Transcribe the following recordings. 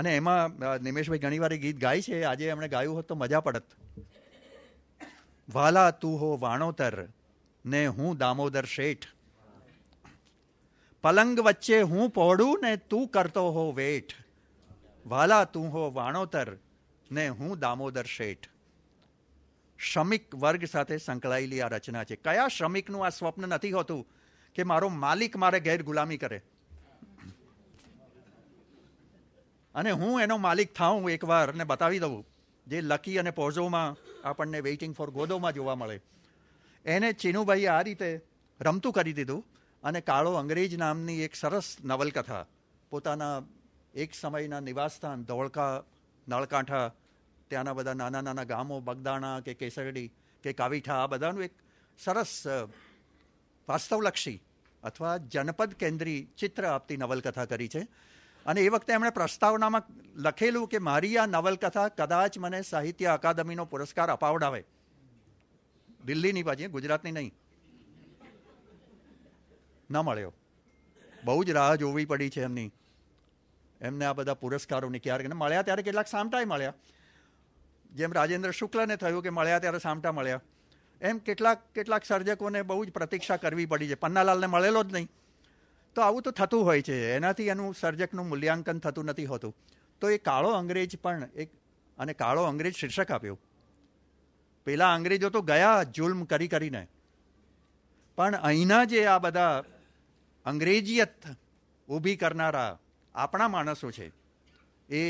અને એમાં નિમેશભાઈ ઘણીવાર ગીત ગાય છે આજે એમણે ગાયું હોત તો મજા પડત વાલા તું હો વાણોતર ને હું દામોદર શેઠ પલંગ વચ્ચે હું પહોડું ને તું કરતો હો વેઠ વાલા તું હો વાણોતર ને હું દામોદર શેઠ શ્રમિક વર્ગ સાથે સંકળાયેલી આ રચના છે કયા શ્રમિકનું આ સ્વપ્ન નથી હોતું કે મારો માલિક મારે ગેર ગુલામી કરે અને હું એનો માલિક થાઉં એકવાર અને બતાવી દઉં જે લકી અને પોઝોમાં આપણને વેઇટિંગ ફોર ગોદોમાં જોવા મળે એને ચીનુભાઈએ આ રીતે રમતું કરી દીધું અને કાળો અંગ્રેજ નામની એક સરસ નવલકથા પોતાના એક સમયના નિવાસસ્થાન ધોળકા નળકાંઠા ત્યાંના બધા નાના નાના ગામો બગદાણા કે કેસરડી કે કાવીઠા આ બધાનું એક સરસ વાસ્તવલક્ષી અથવા જનપદ કેન્દ્રી ચિત્ર આપતી નવલકથા કરી છે અને એ વખતે એમણે પ્રસ્તાવનામાં લખેલું કે મારી આ નવલકથા કદાચ મને સાહિત્ય અકાદમીનો પુરસ્કાર અપાવડાવે દિલ્હીની પાછી ગુજરાતની નહીં ન મળ્યો બહુ જ રાહ જોવી પડી છે એમની એમને આ બધા પુરસ્કારોની ક્યારેક મળ્યા ત્યારે કેટલાક સામટાય મળ્યા જેમ રાજેન્દ્ર શુક્લને થયું કે મળ્યા ત્યારે સામટા મળ્યા એમ કેટલાક કેટલાક સર્જકોને બહુ જ પ્રતીક્ષા કરવી પડી છે પન્નાલાલને મળેલો જ નહીં તો આવું તો થતું હોય છે એનાથી એનું સર્જકનું મૂલ્યાંકન થતું નથી હોતું તો એ કાળો અંગ્રેજ પણ એક અને કાળો અંગ્રેજ શીર્ષક આપ્યું પેલા અંગ્રેજો તો ગયા જુલ્મ કરી કરીને પણ અહીંના જે આ બધા અંગ્રેજીયત ઊભી કરનારા આપણા માણસો છે એ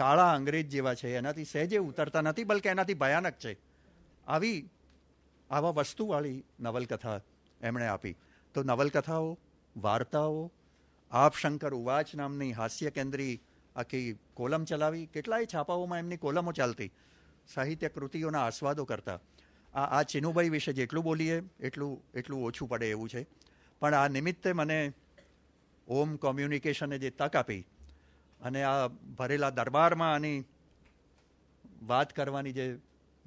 કાળા અંગ્રેજ જેવા છે એનાથી સહેજે ઉતરતા નથી બલકે એનાથી ભયાનક છે આવી આવા વસ્તુવાળી નવલકથા એમણે આપી તો નવલકથાઓ વાર્તાઓ આપ શંકર ઉવાચ નામની હાસ્ય કેન્દ્રી આખી કોલમ ચલાવી કેટલાય છાપાઓમાં એમની કોલમો ચાલતી સાહિત્ય કૃતિઓના આસ્વાદો કરતા આ આ ચિનુભાઈ વિશે જેટલું બોલીએ એટલું એટલું ઓછું પડે એવું છે પણ આ નિમિત્તે મને ઓમ કોમ્યુનિકેશને જે તક આપી અને આ ભરેલા દરબારમાં આની વાત કરવાની જે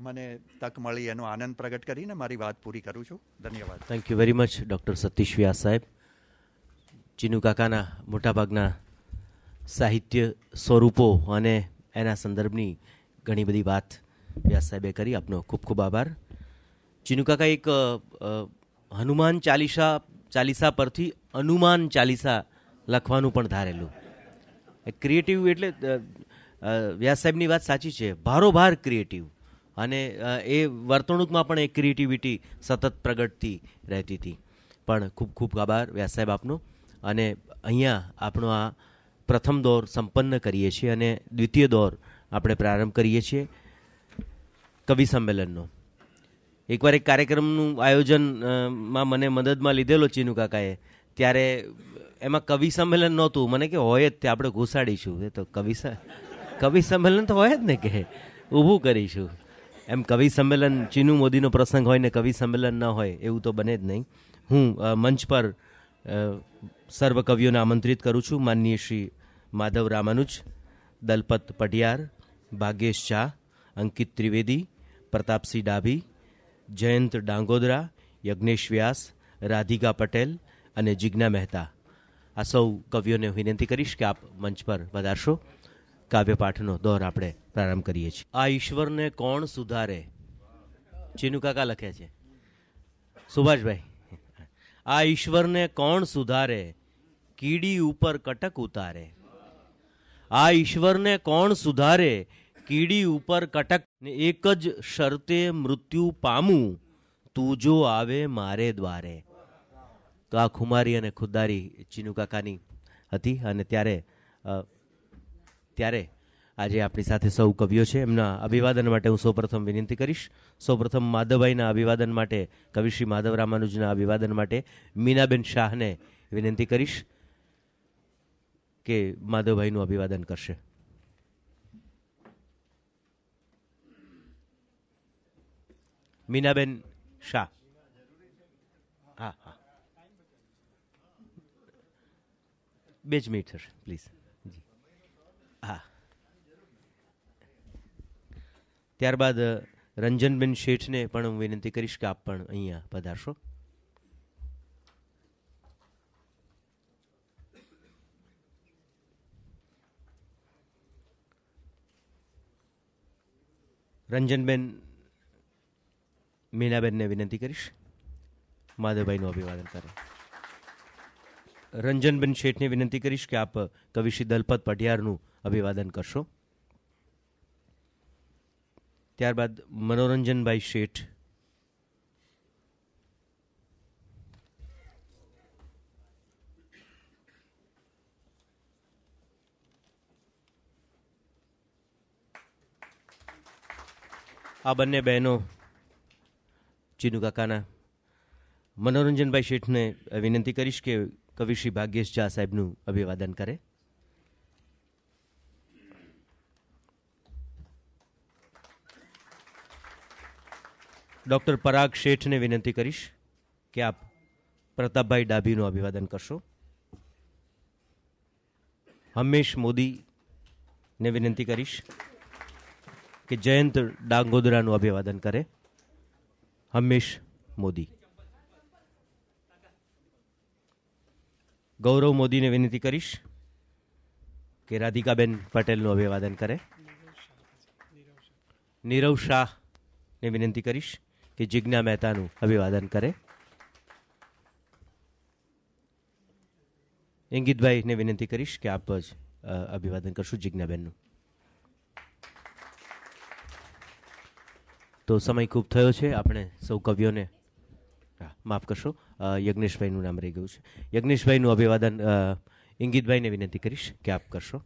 મને તક મળી એનો આનંદ પ્રગટ કરીને મારી વાત પૂરી કરું છું ધન્યવાદ thank you very much doctor Satish Vyas સાહેબ કાકાના મોટાભાગના સાહિત્ય સ્વરૂપો અને એના સંદર્ભની ઘણી બધી વાત વ્યાસ સાહેબે કરી આપનો ખૂબ ખૂબ આભાર ચિનુકાકા એક હનુમાન ચાલીસા ચાલીસા પરથી હનુમાન ચાલીસા લખવાનું પણ ધારેલું ક્રિએટિવ એટલે વ્યાસ સાહેબની વાત સાચી છે ભારોભાર ક્રિએટિવ અને એ વર્તણૂકમાં પણ એ ક્રિએટિવિટી સતત પ્રગટતી રહેતી હતી પણ ખૂબ ખૂબ આભાર વ્યાસ સાહેબ આપનો અને અહીંયા આપણો આ પ્રથમ દોર સંપન્ન કરીએ છીએ અને દ્વિતીય દોર આપણે પ્રારંભ કરીએ છીએ કવિ સંમેલનનો એકવાર એક કાર્યક્રમનું આયોજનમાં મને મદદમાં લીધેલો ચીનુ કાકાએ ત્યારે એમાં કવિ સંમેલન નહોતું મને કે હોય જ તે આપણે ઘુસાડીશું એ તો કવિ કવિ સંમેલન તો હોય જ ને કે ઊભું કરીશું એમ કવિ સંમેલન ચીનુ મોદીનો પ્રસંગ હોય ને કવિ સંમેલન ન હોય એવું તો બને જ નહીં હું મંચ પર સર્વ કવિઓને આમંત્રિત કરું છું માનનીય શ્રી માધવ રામાનુજ દલપત પઢિયાર ભાગ્યેશ શાહ અંકિત ત્રિવેદી પ્રતાપસિંહ ડાભી જયંત ડાંગોદરા યજ્ઞેશ વ્યાસ રાધિકા પટેલ અને જિજ્ઞા મહેતા આ સૌ કવિઓને વિનંતી કરીશ કે આપ મંચ પર વધારશો કાવ્યપાઠનો દોર આપણે પ્રારંભ કરીએ છીએ આ ઈશ્વરને કોણ સુધારે ચીનુ કાકા લખે છે સુભાષભાઈ આ ઈશ્વરને કોણ સુધારે કીડી ઉપર કટક ઉતારે આ ઈશ્વરને કોણ સુધારે કીડી ઉપર કટક એક જ શરતે મૃત્યુ પામું તું જો આવે મારે દ્વારે તો આ ખુમારી અને ખુદારી ચીનુ કાકાની હતી અને ત્યારે ત્યારે આજે આપણી સાથે સૌ કવિઓ છે એમના અભિવાદન માટે હું સૌપ્રથમ વિનંતી કરીશ સૌપ્રથમ માધવભાઈના અભિવાદન માટે કવિશ્રી માધવ રામાનુજના અભિવાદન માટે મીનાબેન શાહને વિનંતી કરીશ કે માધવભાઈનું અભિવાદન કરશે મીનાબેન શાહ હા હા બે જ મિનિટ થશે પ્લીઝ જી હા ત્યારબાદ રંજનબેન શેઠને પણ હું વિનંતી કરીશ કે આપ પણ અહીંયા પધારશો રંજનબેન મીનાબેનને વિનંતી કરીશ માધવભાઈનું અભિવાદન કરે રંજનબેન શેઠને વિનંતી કરીશ કે આપ કવિશ્રી દલપત પઢિયારનું અભિવાદન કરશો ત્યારબાદ મનોરંજનભાઈ શેઠ આ બંને બહેનો ચીનુ કાકાના મનોરંજનભાઈ શેઠને વિનંતી કરીશ કે કવિશ્રી ભાગ્યેશ ઝા સાહેબનું અભિવાદન કરે ડૉક્ટર પરાગ શેઠને વિનંતી કરીશ કે આપ પ્રતાપભાઈ ડાભીનું અભિવાદન કરશો હંમેશ મોદીને વિનંતી કરીશ કે જયંત ડાંગોદરાનું અભિવાદન કરે હમેશ મોદી ગૌરવ મોદીને વિનંતી કરીશ કે રાધિકાબેન પટેલનું અભિવાદન કરે નીરવ શાહને વિનંતી કરીશ કે જિજ્ઞા મહેતાનું અભિવાદન કરે ઇંગિતભાઈને વિનંતી કરીશ કે આપ જ અભિવાદન કરશું જિજ્ઞાબેનનું તો સમય ખૂબ થયો છે આપણે સૌ કવિઓને માફ કરશો યજ્ઞેશભાઈનું નામ રહી ગયું છે યજ્ઞેશભાઈનું અભિવાદન ઇંગિતભાઈને વિનંતી કરીશ કે આપ કરશો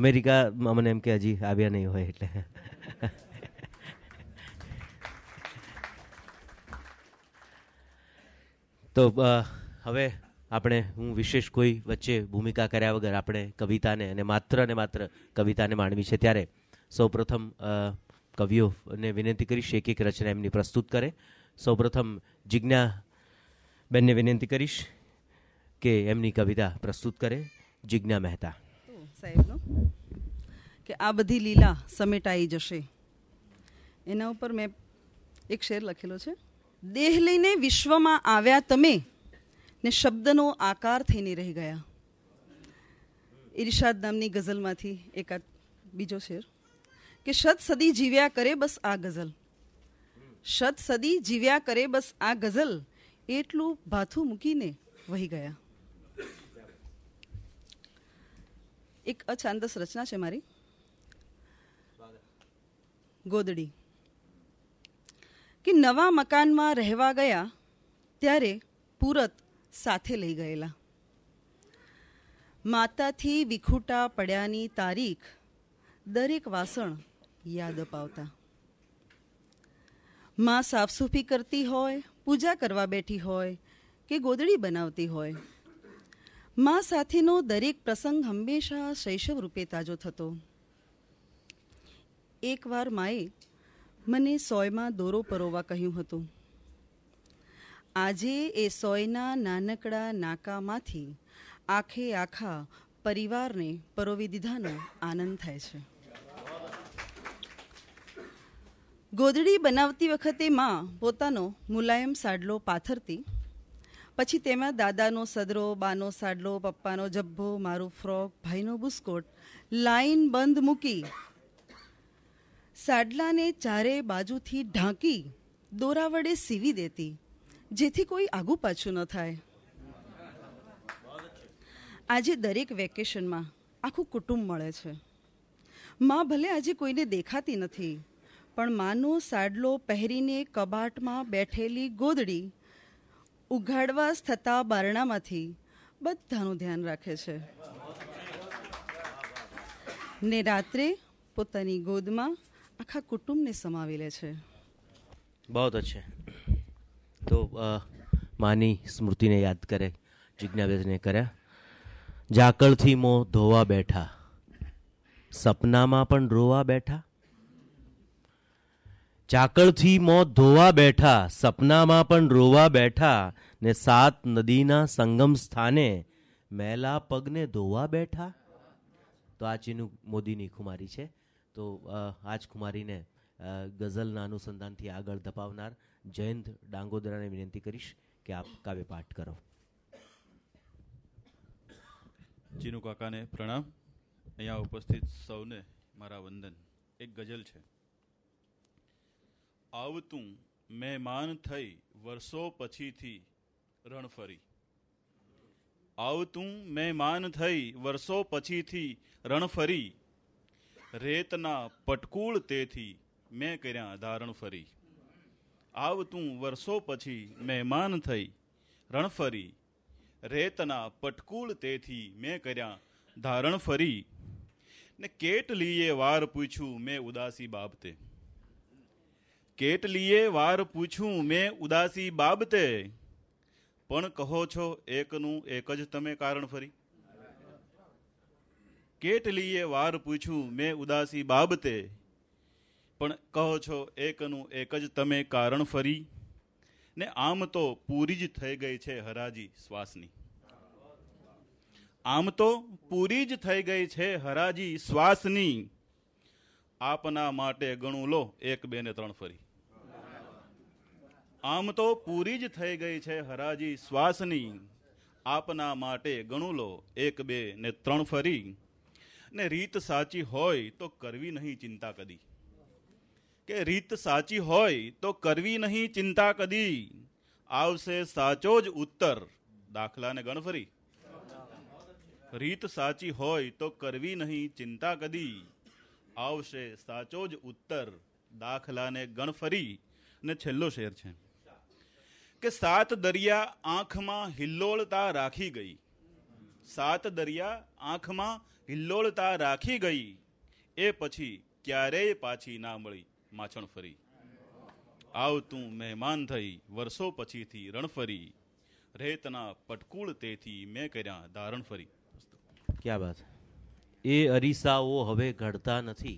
અમેરિકા મને એમ કે હજી આવ્યા નહીં હોય એટલે તો હવે આપણે હું વિશેષ કોઈ વચ્ચે ભૂમિકા કર્યા વગર આપણે કવિતાને અને માત્ર ને માત્ર કવિતાને માણવી છે ત્યારે સૌપ્રથમ કવિઓને વિનંતી કરીશ એક એક રચના એમની પ્રસ્તુત કરે સૌપ્રથમ જિજ્ઞા બેનને વિનંતી કરીશ કે એમની કવિતા પ્રસ્તુત કરે જિજ્ઞા મહેતા સાહેબનો કે આ બધી લીલા સમેટાઈ જશે એના ઉપર મેં એક શેર લખેલો છે દેહ લઈને વિશ્વમાં આવ્યા તમે ને શબ્દનો આકાર થઈને રહી ગયા ઇરશાદ નામની ગઝલમાંથી એકાદ બીજો શેર કે શત સદી જીવ્યા કરે બસ આ ગઝલ શત સદી જીવ્યા કરે બસ આ ગઝલ એટલું ભાથું મૂકીને વહી ગયા એક અછાંદસ રચના છે મારી ગોદડી કે નવા મકાનમાં રહેવા ગયા ત્યારે પૂરત સાથે લઈ ગયેલા માતાથી વિખૂટા પડ્યાની તારીખ દરેક વાસણ યાદ અપાવતા માં સાફસૂફી કરતી હોય પૂજા કરવા બેઠી હોય કે ગોદડી બનાવતી હોય માં સાથેનો દરેક પ્રસંગ હંમેશા શૈશવ રૂપે તાજો થતો એકવાર માએ મને સોયમાં દોરો પરોવા કહ્યું હતું આજે એ સોયના નાનકડા નાકામાંથી આખે આખા પરિવારને પરોવી દીધાનો આનંદ થાય છે ગોદડી બનાવતી વખતે માં પોતાનો મુલાયમ સાડલો પાથરતી પછી તેમાં દાદાનો સદરો બાનો સાડલો પપ્પાનો જબ્ભો મારું ફ્રોક ભાઈનો બુસ્કોટ લાઈન બંધ મૂકી સાડલાને ચારે બાજુથી ઢાંકી દોરા વડે સીવી દેતી જેથી કોઈ આગું પાછું ન થાય આજે દરેક વેકેશનમાં આખું કુટુંબ મળે છે માં ભલે આજે કોઈને દેખાતી નથી પણ માનો સાડલો પહેરીને કબાટમાં બેઠેલી ગોદડી ઉઘાડવાસ થતા બારણામાંથી બધાનું ધ્યાન રાખે છે ને રાત્રે પોતાની ગોદમાં આખા કુટુંબને સમાવી લે છે બહુ અચ્છે તો માની સ્મૃતિને યાદ કરે જિજ્ઞાબેને કર્યા ઝાકળથી મો ધોવા બેઠા સપનામાં પણ રોવા બેઠા ચાકળથી મોત ધોવા બેઠા સપનામાં પણ રોવા બેઠા ને સાત નદીના સંગમ સ્થાને મેલા પગને ધોવા બેઠા તો આ ચીનુ મોદીની ખુમારી છે તો આજ ખુમારીને ગઝલના અનુસંધાનથી આગળ ધપાવનાર જયંત ડાંગોદરાને વિનંતી કરીશ કે આપ કાવ્ય પાઠ કરો ચીનુ કાકાને પ્રણામ અહીંયા ઉપસ્થિત સૌને મારા વંદન એક ગઝલ છે આવતું મહેમાન થઈ વર્ષો પછીથી રણફરી આવતું મહેમાન થઈ વર્ષો પછીથી રણફરી રેતના પટકૂળ તેથી મેં કર્યા ધારણ ફરી આવતું વર્ષો પછી મહેમાન થઈ રણફરી રેતના પટકૂળ તેથી મેં કર્યા ધારણ ફરી ને કેટલીએ વાર પૂછ્યું મેં ઉદાસી બાબતે કેટલીએ વાર પૂછું મેં ઉદાસી બાબતે પણ કહો છો એકનું એક જ તમે કારણ ફરી કેટલીએ વાર પૂછું મેં ઉદાસી બાબતે પણ કહો છો એકનું એક જ તમે કારણ ફરી ને આમ તો પૂરી જ થઈ ગઈ છે હરાજી શ્વાસની આમ તો પૂરી જ થઈ ગઈ છે હરાજી શ્વાસની આપના માટે ગણું લો એક બે ને ત્રણ ફરી આમ તો પૂરી જ થઈ ગઈ છે હરાજી શ્વાસની આપના માટે ગણું લો એક બે ને ત્રણ ફરી ને રીત સાચી હોય તો કરવી નહીં ચિંતા કદી કે રીત સાચી હોય તો કરવી નહીં ચિંતા કદી આવશે સાચો જ ઉત્તર દાખલાને ગણ ફરી રીત સાચી હોય તો કરવી નહીં ચિંતા કદી આવશે સાચો જ ઉત્તર દાખલાને ગણ ફરી ને છેલ્લો શેર છે કે સાત દરિયા આંખમાં હિલ્લોળતા રાખી ગઈ સાત દરિયા આંખમાં હિલ્લોળતા રાખી ગઈ એ પછી ક્યારેય પાછી ના મળી માછણ ફરી આવતું મહેમાન થઈ વર્ષો પછીથી રણફરી રેતના પટકુળ તેથી મેં કર્યા ધારણ ફરી ક્યાં વાત એ અરીસાઓ હવે ઘડતા નથી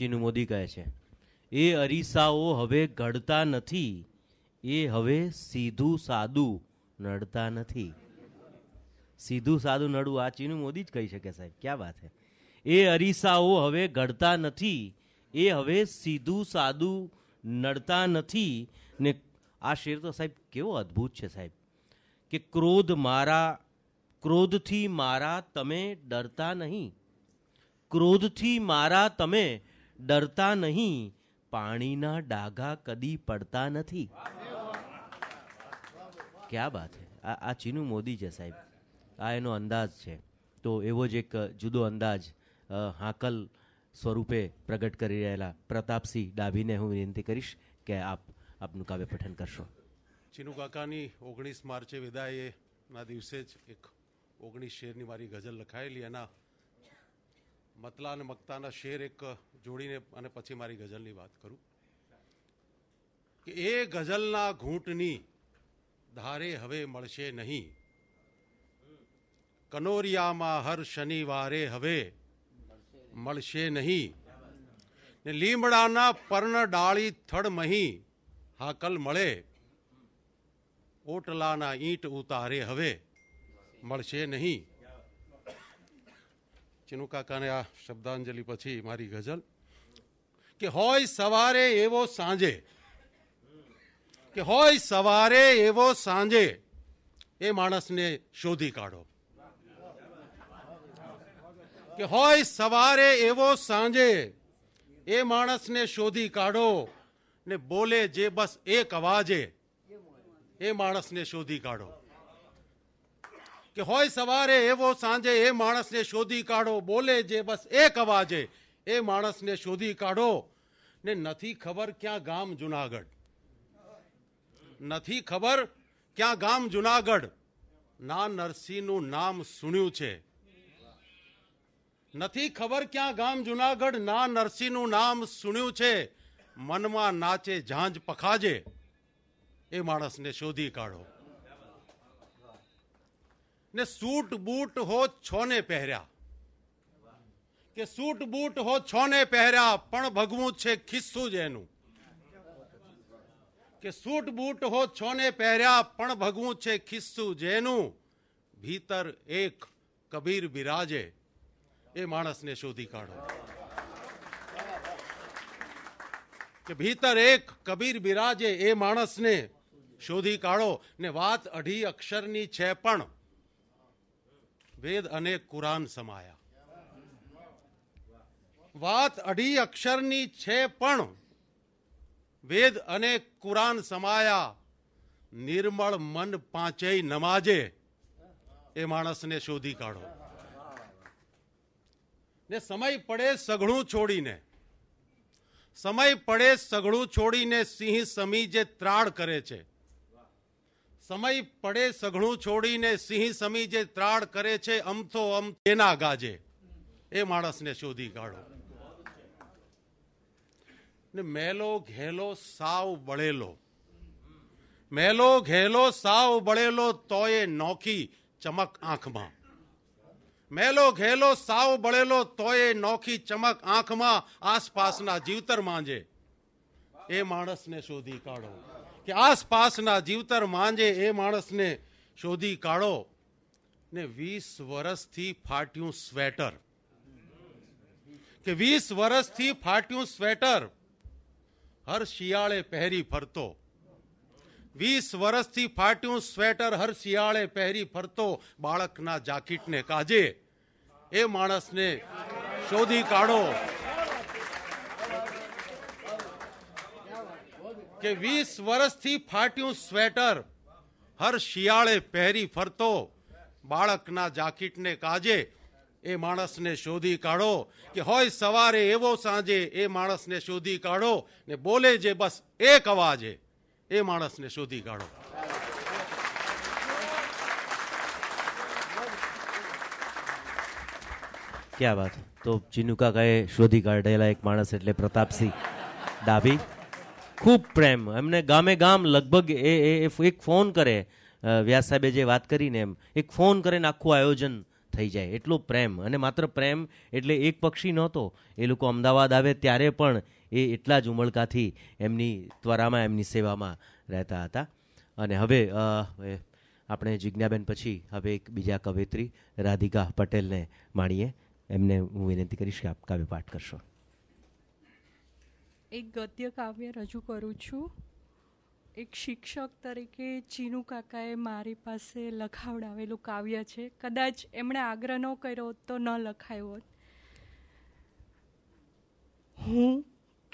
ચીનુ મોદી કહે છે એ અરીસાઓ હવે ઘડતા નથી એ હવે સીધું સાદું નડતા નથી સીધું સાદું નડવું આ ચીનું મોદી જ કહી શકે સાહેબ ક્યાં વાત છે એ અરીસાઓ હવે ઘડતા નથી એ હવે સીધું સાદું નડતા નથી ને આ શેર તો સાહેબ કેવો અદ્ભુત છે સાહેબ કે ક્રોધ મારા ક્રોધથી મારા તમે ડરતા નહીં ક્રોધથી મારા તમે ડરતા નહીં પાણીના ડાઘા કદી પડતા નથી ક્યાં બાત હે આ આ ચીનુ મોદી છે સાહેબ આ એનો અંદાજ છે તો એવો જ એક જુદો અંદાજ હાકલ સ્વરૂપે પ્રગટ કરી રહેલા પ્રતાપસિંહ ડાભીને હું વિનંતી કરીશ કે આપ આપનું કાવ્ય પઠન કરશો ચીનુ કાકાની ઓગણીસ માર્ચે વિદાયના દિવસે જ એક ઓગણીસ શેરની મારી ગઝલ લખાયેલી એના મતલા અને મક્તાના શેર એક જોડીને અને પછી મારી ગઝલની વાત કરું કે એ ગઝલના ઘૂંટની ધારે હવે મળશે નહીં કનોરિયામાં હર શનિવારે હવે મળશે નહીં ને લીમડાના પર્ણ ડાળી થડ હાકલ મળે ઓટલાના ઈંટ ઉતારે હવે મળશે નહીં ચિનુ કાકાને આ શબ્દાંજલિ પછી મારી ગઝલ કે હોય સવારે એવો સાંજે કે હોય સવારે એવો સાંજે એ માણસને શોધી કાઢો કે હોય સવારે એવો સાંજે એ માણસને શોધી કાઢો ને બોલે જે બસ એક અવાજે એ માણસને શોધી કાઢો કે હોય સવારે એવો સાંજે એ માણસને શોધી કાઢો બોલે જે બસ એક અવાજે એ માણસને શોધી કાઢો ને નથી ખબર ક્યાં ગામ જુનાગઢ નથી ખબર ક્યાં ગામ જુનાગઢ ના નરસિંહનું નામ સુણ્યું છે નથી ખબર ક્યાં ગામ જુનાગઢ ના નરસિંહનું નામ સુણ્યું છે મનમાં નાચે ઝાંઝ પખાજે એ માણસને શોધી કાઢો ને સૂટ બૂટ હો છોને પહેર્યા કે સૂટ બૂટ હો છોને પહેર્યા પણ ભગવું છે ખિસ્સું જ એનું કે સૂટ બૂટ હો છોને પહેર્યા પણ ભગવું છે ખિસ્સું જેનું ભીતર એક કબીર બિરાજે એ માણસને શોધી કાઢો કે ભીતર એક કબીર બિરાજે એ માણસને શોધી કાઢો ને વાત અઢી અક્ષરની છે પણ વેદ અને કુરાન સમાયા વાત અઢી અક્ષરની છે પણ વેદ અને કુરાન સમાયા નિર્મળ મન પાંચેય નમાજે એ માણસને શોધી કાઢો ને સમય પડે સઘળું છોડીને સમય પડે સઘળું છોડીને સિંહ સમી જે ત્રાળ કરે છે સમય પડે સઘળું છોડીને સિંહ સમી જે ત્રાળ કરે છે અમથો અમ તેના ગાજે એ માણસને શોધી કાઢો ને મેલો ઘેલો સાવ બળેલો મેલો ઘેલો સાવ બળેલો તોય નોખી ચમક આંખમાં મેલો ઘેલો સાવ બળેલો તોય નોખી ચમક આંખમાં આસપાસના જીવતર માંજે એ માણસને શોધી કાઢો કે આસપાસના જીવતર માંજે એ માણસને શોધી કાઢો ને વીસ વર્ષથી ફાટ્યું સ્વેટર કે વીસ વર્ષથી ફાટ્યું સ્વેટર હર શિયાળે પહેરી ફરતો વીસ વર્ષથી ફાટ્યું સ્વેટર હર શિયાળે પહેરી ફરતો બાળકના જાકીટને કાજે એ માણસને શોધી કાઢો કે વીસ વર્ષથી ફાટ્યું સ્વેટર હર શિયાળે પહેરી ફરતો બાળકના જાકીટને કાજે એ માણસને શોધી કાઢો કે હોય સવારે એવો સાંજે એ માણસને શોધી કાઢો ને બોલે જે બસ એક અવાજે એ માણસને શોધી કાઢો ક્યાં વાત તો ચિનુકાકાએ શોધી કાઢેલા એક માણસ એટલે પ્રતાપસિંહ ડાભી ખૂબ પ્રેમ એમને ગામે ગામ લગભગ એ એક ફોન કરે વ્યાસ સાહેબે જે વાત કરીને એમ એક ફોન કરીને આખું આયોજન થઈ જાય એટલો પ્રેમ અને માત્ર પ્રેમ એટલે એક પક્ષી નહોતો એ લોકો અમદાવાદ આવે ત્યારે પણ એ એટલા જ ઉમળકાથી એમની ત્વરામાં એમની સેવામાં રહેતા હતા અને હવે આપણે જિજ્ઞાબેન પછી હવે એક બીજા કવિત્રી રાધિકા પટેલને માણીએ એમને હું વિનંતી કરીશ કે આપ કાવ્ય પાઠ કરશો એક ગદ્ય કાવ્ય રજૂ કરું છું એક શિક્ષક તરીકે ચીનુ કાકાએ મારી પાસે લખાવડાવેલું કાવ્ય છે કદાચ એમણે આગ્રહ ન કર્યો તો ન લખાયો હોત હું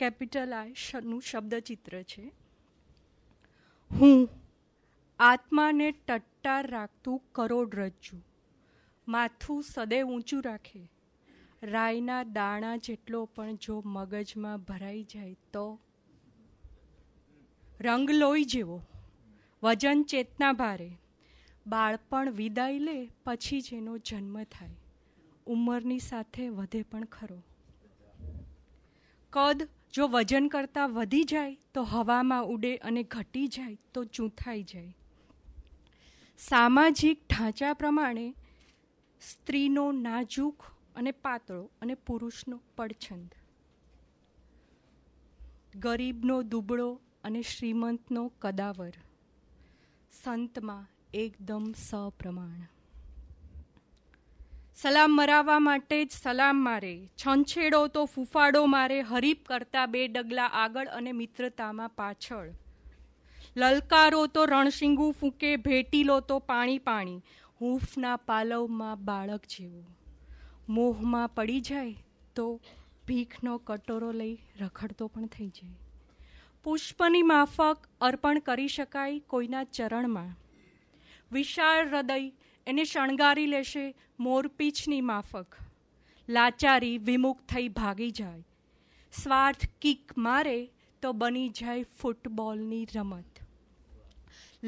કેપિટલ આયનું શબ્દચિત્ર છે હું આત્માને ટટ્ટાર રાખતું કરોડ કરોડરજ્જુ માથું સદૈવ ઊંચું રાખે રાયના દાણા જેટલો પણ જો મગજમાં ભરાઈ જાય તો રંગ લોહી જેવો વજન ચેતના ભારે બાળપણ વિદાય લે પછી જેનો જન્મ થાય ઉંમરની સાથે વધે પણ ખરો કદ જો વજન કરતાં વધી જાય તો હવામાં ઉડે અને ઘટી જાય તો ચૂંથાઈ જાય સામાજિક ઢાંચા પ્રમાણે સ્ત્રીનો નાજુક અને પાતળો અને પુરુષનો પડછંદ ગરીબનો દુબળો અને શ્રીમંતનો કદાવર સંતમાં એકદમ સપ્રમાણ સલામ મરાવા માટે જ સલામ મારે છંછેડો તો ફૂફાડો મારે હરીફ કરતા બે ડગલા આગળ અને મિત્રતામાં પાછળ લલકારો તો રણશીંગુ ફૂંકે ભેટી લો તો પાણી પાણી હૂંફના પાલવમાં બાળક જેવું મોહમાં પડી જાય તો ભીખનો કટોરો લઈ રખડતો પણ થઈ જાય પુષ્પની માફક અર્પણ કરી શકાય કોઈના ચરણમાં વિશાળ હૃદય એને શણગારી લેશે મોરપીછની માફક લાચારી વિમુખ થઈ ભાગી જાય સ્વાર્થ કિક મારે તો બની જાય ફૂટબોલની રમત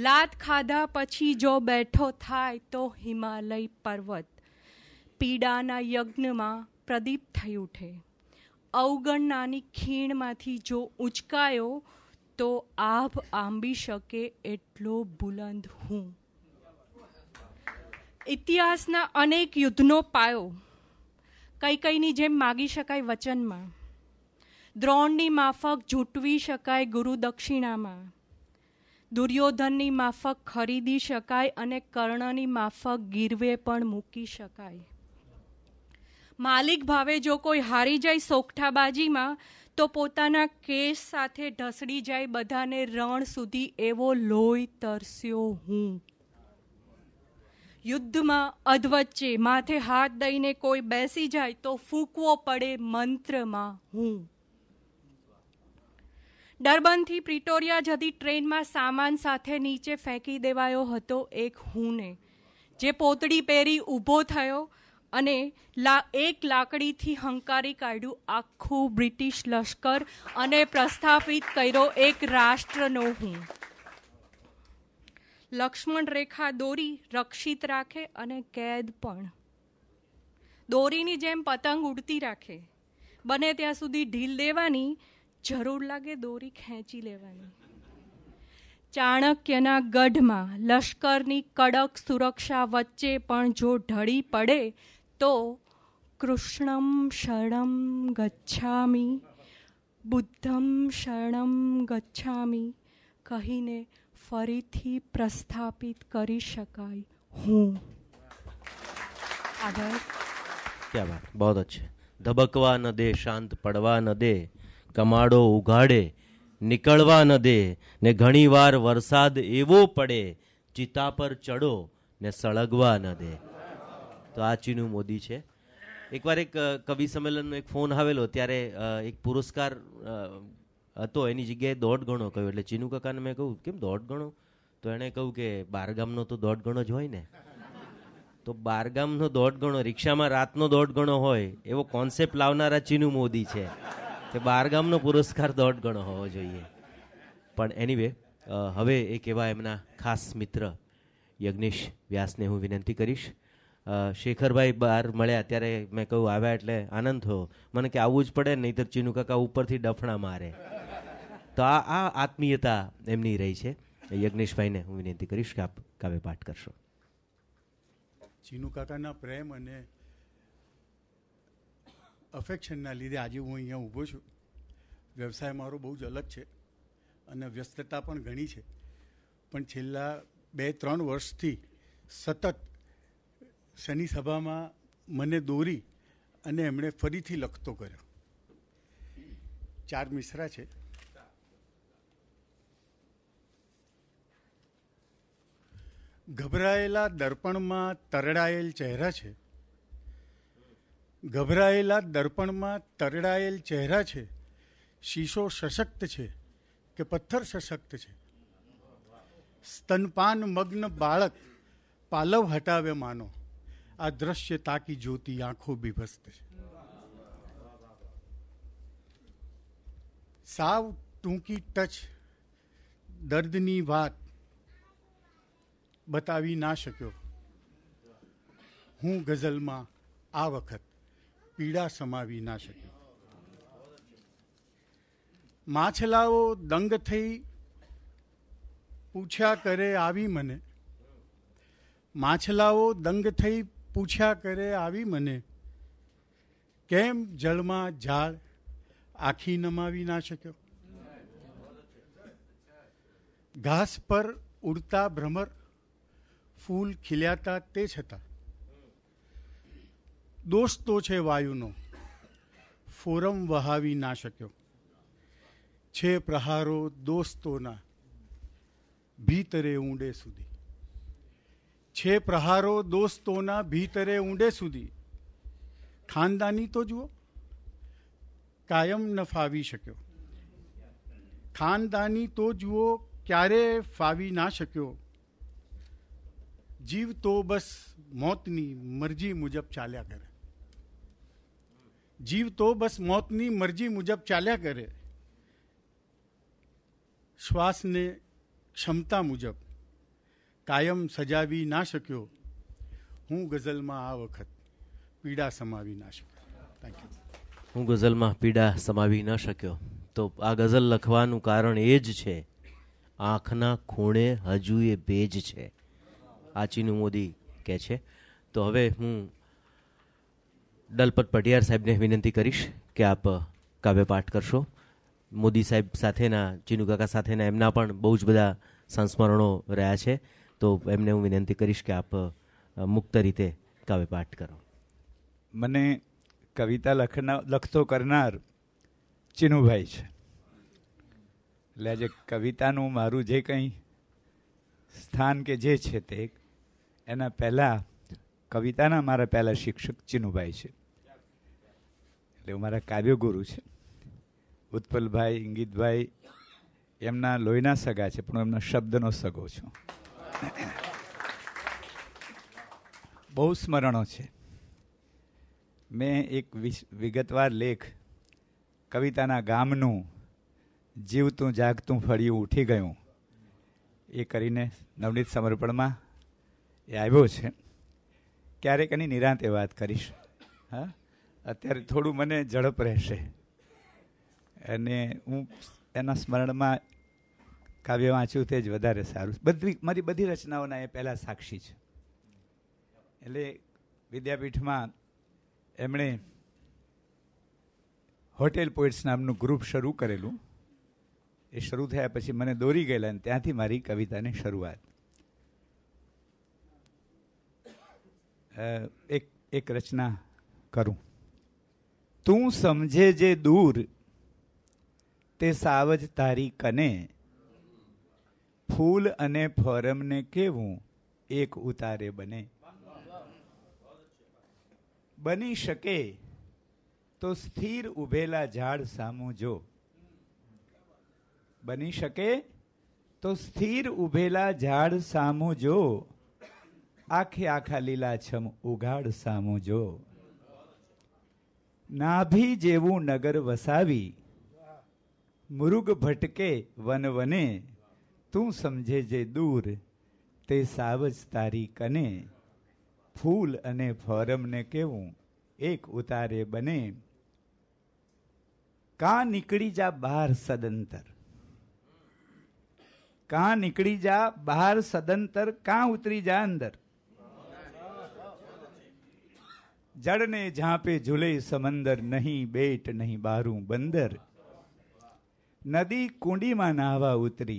લાત ખાધા પછી જો બેઠો થાય તો હિમાલય પર્વત પીડાના યજ્ઞમાં પ્રદીપ થઈ ઉઠે અવગણનાની ખીણમાંથી જો ઉંચકાયો તો આભ આંબી શકે એટલો બુલંદ હું ઇતિહાસના અનેક યુદ્ધનો પાયો કઈ કઈની જેમ માગી શકાય વચનમાં દ્રોણની માફક ઝૂંટવી શકાય ગુરુ દક્ષિણામાં દુર્યોધનની માફક ખરીદી શકાય અને કર્ણની માફક ગીરવે પણ મૂકી શકાય માલિક ભાવે જો કોઈ હારી જાય સોગઠાબાજીમાં તો પોતાના કેસ સાથે ઢસડી જાય બધાને રણ સુધી એવો લોહી તરસ્યો હું યુદ્ધમાં અધવચ્ચે માથે હાથ દઈને કોઈ બેસી જાય તો ફૂંકવો પડે મંત્રમાં હું ડર્બનથી પ્રિટોરિયા જતી ટ્રેનમાં સામાન સાથે નીચે ફેંકી દેવાયો હતો એક હુંને જે પોતડી પહેરી ઊભો થયો અને લા એક લાકડીથી હંકારી કાઢ્યું આખું બ્રિટિશ લશ્કર અને પ્રસ્થાપિત કર્યો એક રાષ્ટ્રનો હું લક્ષ્મણ રેખા દોરી રક્ષિત રાખે અને કેદ પણ દોરીની જેમ પતંગ ઉડતી રાખે બને ત્યાં સુધી ઢીલ દેવાની જરૂર લાગે દોરી ખેંચી લેવાની ચાણક્યના ગઢમાં લશ્કરની કડક સુરક્ષા વચ્ચે પણ જો ઢળી પડે તો કૃષ્ણમ શરણમ ગચ્છામી બુદ્ધમ શરણમ ગચ્છામી કહીને ફરીથી પ્રસ્થાપિત કરી શકાય હું આગળ ક્યા વાત બહુ અચ્છે ધબકવા ન દે શાંત પડવા ન દે કમાડો ઉઘાડે નીકળવા ન દે ને ઘણીવાર વરસાદ એવો પડે ચિતા પર ચડો ને સળગવા ન દે તો આ ચીનુ મોદી છે એકવાર એક કવિ સંમેલનનો એક ફોન આવેલો ત્યારે એક પુરસ્કાર હતો એની જગ્યાએ દોઢ ગણો કહ્યું એટલે ચીનુ કાકાને મેં કહ્યું કેમ દોઢ ગણો તો એણે કહ્યું કે બારગામનો તો દોઢ ગણો જ હોય ને તો બારગામનો દોઢ ગણો રિક્ષામાં રાતનો દોઢ ગણો હોય એવો કોન્સેપ્ટ લાવનારા ચીનુ મોદી છે કે બારગામનો પુરસ્કાર દોઢ ગણો હોવો જોઈએ પણ એની વે હવે એક એવા એમના ખાસ મિત્ર યજ્ઞેશ વ્યાસને હું વિનંતી કરીશ શેખરભાઈ બહાર મળ્યા ત્યારે મેં કહ્યું આવ્યા એટલે આનંદ થયો મને કે આવવું જ પડે નહીતર ચીનુ કાકા ઉપરથી ડફણા મારે તો આ આ આત્મીયતા એમની રહી છે યજ્ઞેશભાઈને હું વિનંતી કરીશ કે આપ કાવ્ય પાઠ કરશો ચીનુ કાકાના પ્રેમ અને અફેક્શનના લીધે આજે હું અહીંયા ઊભો છું વ્યવસાય મારો બહુ જ અલગ છે અને વ્યસ્તતા પણ ઘણી છે પણ છેલ્લા બે ત્રણ વર્ષથી સતત શનિ સભામાં મને દોરી અને એમણે ફરીથી લખતો કર્યો ચાર મિશ્રા છે ગભરાયેલા દર્પણમાં તરડાયેલ ચહેરા છે ગભરાયેલા દર્પણમાં તરડાયેલ ચહેરા છે શીશો સશક્ત છે કે પથ્થર સશક્ત છે સ્તનપાન મગ્ન બાળક પાલવ હટાવે માનો अदृश्यता की ज्योति आंखों बिभस्त साव टूकी टच दर्दनी बात बतावी ना शक्यो हूँ गजल में आ वक्त पीड़ा समावी ना शक्यो मछलाओ दंग थी पूछा करे आवी मने माछलाओ दंग थी पूछा करे आवी मने केम जल में झाड़ आखी नमावी ना शक्य घास पर उड़ता भ्रमर फूल खिलाता ते छता दोस्तो छे वायुनो फोरम वहावी ना शक्यो छे प्रहारो दोस्तोना भीतरे ऊंडे सुधी छे प्रहारों दोस्तों भीतरे ऊंडे सुधी खानदानी तो जुओ कायम न फावी शक्यो खानदानी तो जुओ क्यारे फावी ना शक्यो जीव तो बस मौतनी मर्जी मुजब चाल्या करे जीव तो बस मौतनी मर्जी मुजब चाल्या करे श्वास ने क्षमता मुजब કાયમ સજાવી ના શક્યો હું ગઝલમાં આ વખત પીડા સમાવી ના શક્યો થેન્ક યુ હું ગઝલમાં પીડા સમાવી ન શક્યો તો આ ગઝલ લખવાનું કારણ એ જ છે આંખના ખૂણે હજુ એ ભેજ છે આ ચીનુ મોદી કહે છે તો હવે હું દલપત પટિયાર સાહેબને વિનંતી કરીશ કે આપ કાવ્યપાઠ કરશો મોદી સાહેબ સાથેના ચીનુકાકા સાથેના એમના પણ બહુ જ બધા સંસ્મરણો રહ્યા છે તો એમને હું વિનંતી કરીશ કે આપ મુક્ત રીતે કાવ્ય પાઠ કરો મને કવિતા લખના લખતો કરનાર ચિનુભાઈ છે એટલે આજે કવિતાનું મારું જે કંઈ સ્થાન કે જે છે તે એના પહેલાં કવિતાના મારા પહેલાં શિક્ષક ચિનુભાઈ છે એટલે હું મારા કાવ્યગુરુ છે ઉત્પલભાઈ ઇંગિતભાઈ એમના લોહીના સગા છે પણ એમના શબ્દનો સગો છું બહુ સ્મરણો છે મેં એક વિગતવાર લેખ કવિતાના ગામનું જીવતું જાગતું ફળિયું ઉઠી ગયું એ કરીને નવનીત સમર્પણમાં એ આવ્યો છે ક્યારેક એની નિરાંતે વાત કરીશ હા અત્યારે થોડું મને ઝડપ રહેશે અને હું એના સ્મરણમાં કાવ્ય વાંચ્યું તે જ વધારે સારું બધી મારી બધી રચનાઓના એ પહેલાં સાક્ષી છે એટલે વિદ્યાપીઠમાં એમણે હોટેલ પોઇટ્સ નામનું ગ્રુપ શરૂ કરેલું એ શરૂ થયા પછી મને દોરી ગયેલા અને ત્યાંથી મારી કવિતાની શરૂઆત એક એક રચના કરું તું સમજે જે દૂર તે સાવજ તારી કને ફૂલ અને ફોરમને કેવું એક ઉતારે બને બની શકે તો સ્થિર ઉભેલા ઝાડ સામું જો બની શકે તો સ્થિર ઉભેલા ઝાડ સામું જો આખે આખા લીલાછમ ઉઘાડ સામું જો નાભી જેવું નગર વસાવી મૃગ ભટકે વને તું સમજે જે દૂર તે સાવજ તારી કને ફૂલ અને ફોરમને કેવું એક ઉતારે બને કા નીકળી જા બહાર સદંતર કા નીકળી જા બહાર સદંતર કા ઉતરી જા અંદર જડને ઝાંપે ઝૂલે સમંદર નહીં બેટ નહીં બારું બંદર નદી કુંડીમાં નાહવા ઉતરી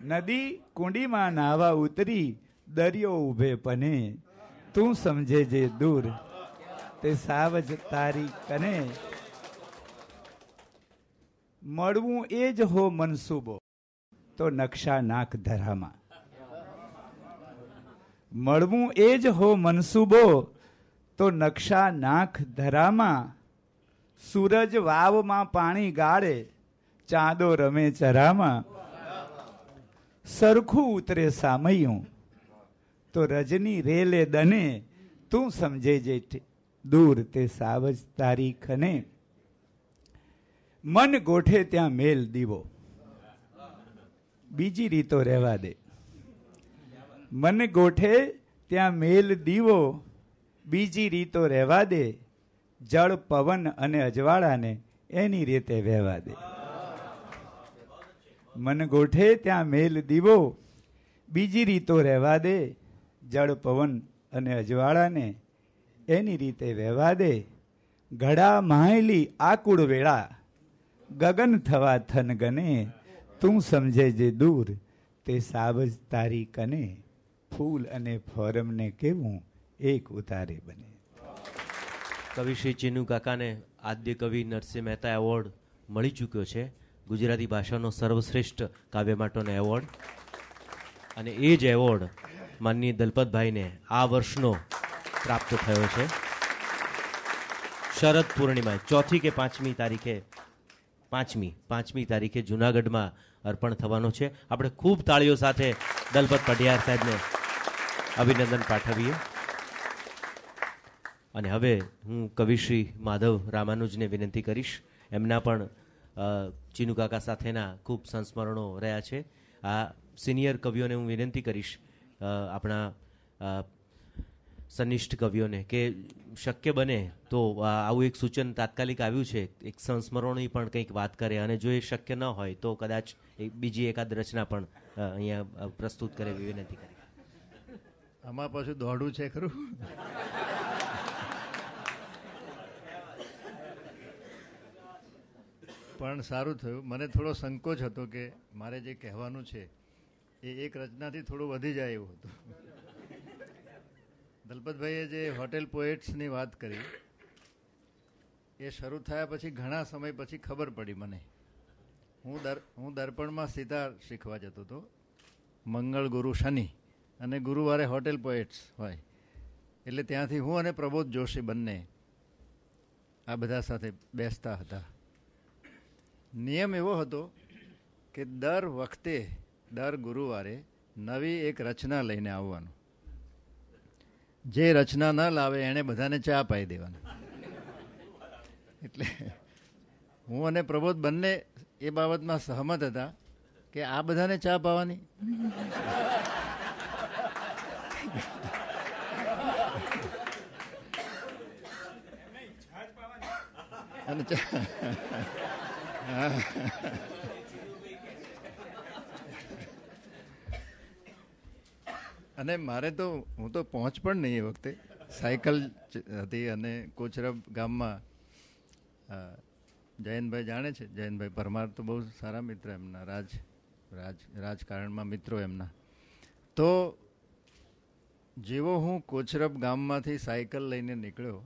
નદી કુંડીમાં નાહવા ઉતરી દરિયો ઉભે પને તું સમજે જે દૂર તે સાવજ તારી કને મળવું એ જ હો મનસુબો તો નકશા નાક ધરામાં મળવું એ જ હો મનસુબો તો નકશા નાખ ધરામાં સૂરજ વાવમાં પાણી ગાળે ચાંદો રમે ચરામાં સરખું ઉતરે સામયું તો રજની રેલે દને તું સમજે જે દૂર તે સાવજ તારી ખને મન ગોઠે ત્યાં મેલ દીવો બીજી રીતો રહેવા દે મન ગોઠે ત્યાં મેલ દીવો બીજી રીતો રહેવા દે જળ પવન અને અજવાળાને એની રીતે વહેવા દે મન ગોઠે ત્યાં મેલ દીવો બીજી રીતો રહેવા દે જળ પવન અને અજવાળાને એની રીતે વહેવા દે ઘડા માહેલી આકુળ વેળા ગગન થવા થન ગને તું સમજે જે દૂર તે સાબજ તારી કને ફૂલ અને ફોરમને કેવું એક ઉતારે બને કવિ શ્રી ચિનુ કાકાને આદ્ય કવિ નરસિંહ મહેતા એવોર્ડ મળી ચૂક્યો છે ગુજરાતી ભાષાનો સર્વશ્રેષ્ઠ કાવ્ય માટેનો એવોર્ડ અને એ જ એવોર્ડ માનની દલપતભાઈને આ વર્ષનો પ્રાપ્ત થયો છે શરદ પૂર્ણિમા ચોથી કે પાંચમી તારીખે પાંચમી પાંચમી તારીખે જુનાગઢમાં અર્પણ થવાનો છે આપણે ખૂબ તાળીઓ સાથે દલપત પઢિયાર સાહેબને અભિનંદન પાઠવીએ અને હવે હું કવિશ્રી માધવ રામાનુજને વિનંતી કરીશ એમના પણ કાકા સાથેના ખૂબ સંસ્મરણો રહ્યા છે આ સિનિયર કવિઓને હું વિનંતી કરીશ આપણા સનિષ્ઠ કવિઓને કે શક્ય બને તો આવું એક સૂચન તાત્કાલિક આવ્યું છે એક સંસ્મરણોની પણ કંઈક વાત કરે અને જો એ શક્ય ન હોય તો કદાચ બીજી એકાદ રચના પણ અહીંયા પ્રસ્તુત કરે વિનંતી કરી આમાં પાછું દોડું છે ખરું પણ સારું થયું મને થોડો સંકોચ હતો કે મારે જે કહેવાનું છે એ એક રચનાથી થોડું વધી જાય એવું હતું દલપતભાઈએ જે હોટેલ પોએટ્સની વાત કરી એ શરૂ થયા પછી ઘણા સમય પછી ખબર પડી મને હું દર હું દર્પણમાં સીધા શીખવા જતો હતો મંગળ ગુરુ શનિ અને ગુરુવારે હોટેલ પોએટ્સ હોય એટલે ત્યાંથી હું અને પ્રબોધ જોશી બંને આ બધા સાથે બેસતા હતા નિયમ એવો હતો કે દર વખતે દર ગુરુવારે નવી એક રચના લઈને આવવાનું જે રચના ન લાવે એણે બધાને ચા પાઈ દેવાની એટલે હું અને પ્રબોધ બંને એ બાબતમાં સહમત હતા કે આ બધાને ચા પાવાની અને ચા અને મારે તો હું તો પહોંચ પણ નહીં એ વખતે સાયકલ હતી અને કોચરબ ગામમાં જયંતભાઈ જાણે છે જયંતભાઈ પરમાર તો બહુ સારા મિત્ર એમના રાજ રાજ રાજકારણમાં મિત્રો એમના તો જેવો હું કોચરબ ગામમાંથી સાયકલ લઈને નીકળ્યો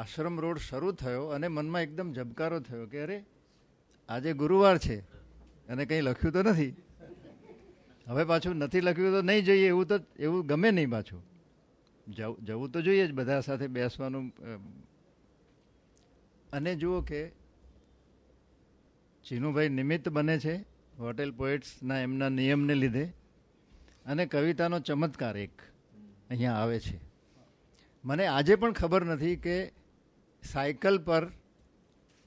આશ્રમ રોડ શરૂ થયો અને મનમાં એકદમ જબકારો થયો કે અરે આજે ગુરુવાર છે અને કંઈ લખ્યું તો નથી હવે પાછું નથી લખ્યું તો નહીં જોઈએ એવું તો એવું ગમે નહીં પાછું જવું જવું તો જોઈએ જ બધા સાથે બેસવાનું અને જુઓ કે ચીનુભાઈ નિમિત્ત બને છે હોટેલ પોએટ્સના એમના નિયમને લીધે અને કવિતાનો ચમત્કાર એક અહીંયા આવે છે મને આજે પણ ખબર નથી કે સાયકલ પર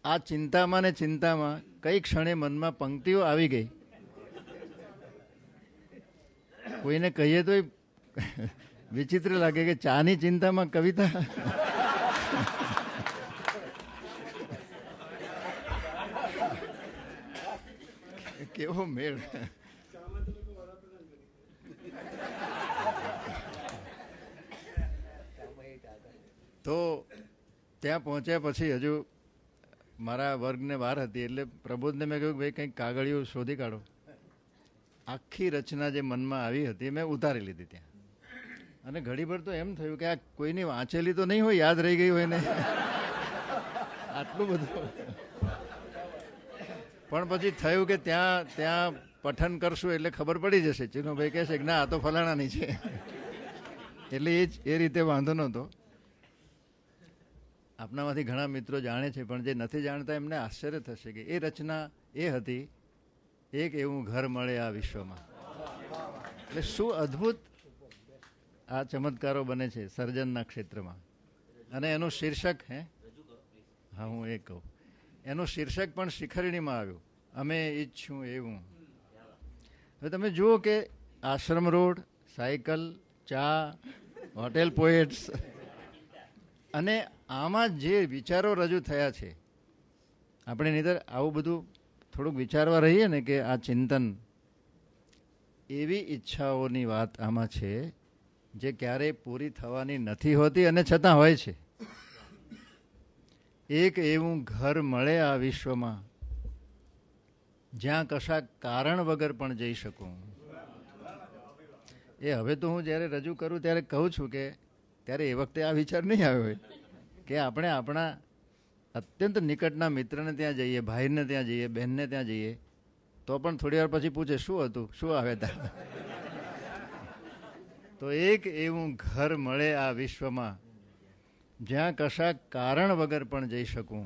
આ ચિંતામાં ને ચિંતામાં કઈ ક્ષણે મનમાં પંક્તિઓ આવી ગઈ કોઈને કહીએ તો વિચિત્ર લાગે કે ચાની ચિંતામાં કવિતા કેવો મેળ તો ત્યાં પહોંચ્યા પછી હજુ મારા વર્ગને બહાર હતી એટલે પ્રબોધને મેં કહ્યું કે ભાઈ કંઈક કાગળીઓ શોધી કાઢો આખી રચના જે મનમાં આવી હતી મેં ઉતારી લીધી ત્યાં અને ઘડીભર તો એમ થયું કે આ કોઈની વાંચેલી તો નહીં હોય યાદ રહી ગઈ હોય ને આટલું બધું પણ પછી થયું કે ત્યાં ત્યાં પઠન કરશું એટલે ખબર પડી જશે ચીનુભાઈ કહેશે કે ના આ તો ફલાણાની છે એટલે એ જ એ રીતે વાંધો નહોતો આપનામાંથી ઘણા મિત્રો જાણે છે પણ જે નથી જાણતા એમને આશ્ચર્ય થશે કે એ રચના એ હતી એક એવું ઘર મળે આ વિશ્વમાં એટલે શું અદ્ભુત આ ચમત્કારો બને છે સર્જનના ક્ષેત્રમાં અને એનું શીર્ષક હે હા હું એ કહું એનું શીર્ષક પણ શિખરણીમાં આવ્યું અમે ઈચ્છું એવું હવે તમે જુઓ કે આશ્રમ રોડ સાયકલ ચા હોટેલ પોએટ્સ અને આમાં જે વિચારો રજૂ થયા છે આપણે નીતર આવું બધું થોડુંક વિચારવા રહીએ ને કે આ ચિંતન એવી ઈચ્છાઓની વાત આમાં છે જે ક્યારેય પૂરી થવાની નથી હોતી અને છતાં હોય છે એક એવું ઘર મળે આ વિશ્વમાં જ્યાં કશાક કારણ વગર પણ જઈ શકું એ હવે તો હું જ્યારે રજૂ કરું ત્યારે કહું છું કે ત્યારે એ વખતે આ વિચાર નહીં આવ્યો હોય કે આપણે આપણા અત્યંત નિકટના મિત્રને ત્યાં જઈએ ભાઈને ત્યાં જઈએ બહેનને ત્યાં જઈએ તો પણ થોડી વાર પછી પૂછે શું હતું શું આવે તા તો એક એવું ઘર મળે આ વિશ્વમાં જ્યાં કશાક કારણ વગર પણ જઈ શકું